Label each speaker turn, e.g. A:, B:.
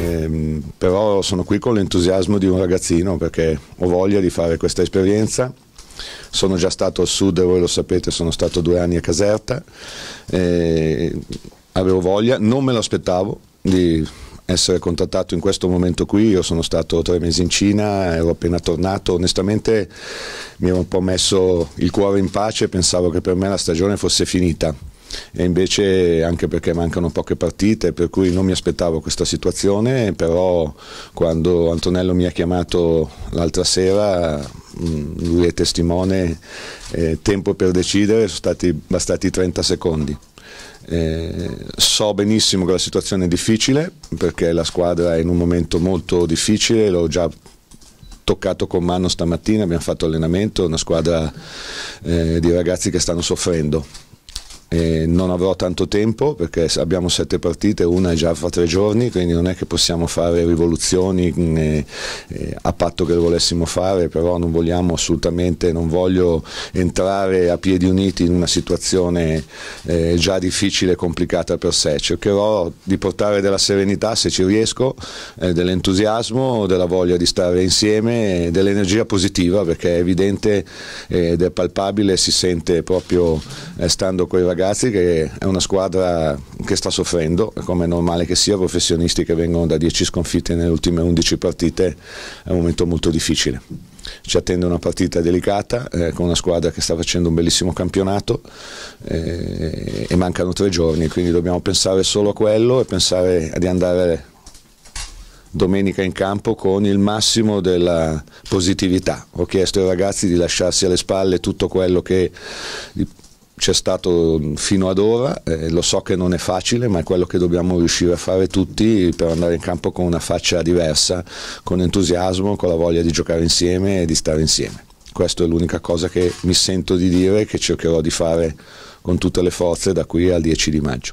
A: Ehm, però sono qui con l'entusiasmo di un ragazzino perché ho voglia di fare questa esperienza. Sono già stato al sud, voi lo sapete, sono stato due anni a Caserta, eh, avevo voglia, non me l'aspettavo di essere contattato in questo momento qui, io sono stato tre mesi in Cina, ero appena tornato, onestamente mi ero un po' messo il cuore in pace, pensavo che per me la stagione fosse finita e invece anche perché mancano poche partite, per cui non mi aspettavo questa situazione, però quando Antonello mi ha chiamato l'altra sera mm, lui è testimone, eh, tempo per decidere, sono stati bastati 30 secondi. Eh, so benissimo che la situazione è difficile perché la squadra è in un momento molto difficile, l'ho già toccato con mano stamattina, abbiamo fatto allenamento, una squadra eh, di ragazzi che stanno soffrendo eh, non avrò tanto tempo perché abbiamo sette partite, una è già fra tre giorni, quindi non è che possiamo fare rivoluzioni eh, eh, a patto che lo volessimo fare, però non vogliamo assolutamente, non voglio entrare a piedi uniti in una situazione eh, già difficile e complicata per sé. Cercherò di portare della serenità se ci riesco, eh, dell'entusiasmo, della voglia di stare insieme, dell'energia positiva perché è evidente eh, ed è palpabile, si sente proprio stando con i ragazzi ragazzi che è una squadra che sta soffrendo, come è normale che sia, professionisti che vengono da 10 sconfitte nelle ultime 11 partite, è un momento molto difficile. Ci attende una partita delicata eh, con una squadra che sta facendo un bellissimo campionato eh, e mancano tre giorni, quindi dobbiamo pensare solo a quello e pensare di andare domenica in campo con il massimo della positività. Ho chiesto ai ragazzi di lasciarsi alle spalle tutto quello che c'è stato fino ad ora, eh, lo so che non è facile, ma è quello che dobbiamo riuscire a fare tutti per andare in campo con una faccia diversa, con entusiasmo, con la voglia di giocare insieme e di stare insieme. Questa è l'unica cosa che mi sento di dire e che cercherò di fare con tutte le forze da qui al 10 di maggio.